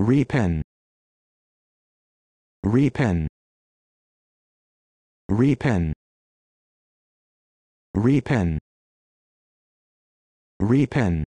repen repen repen repen repen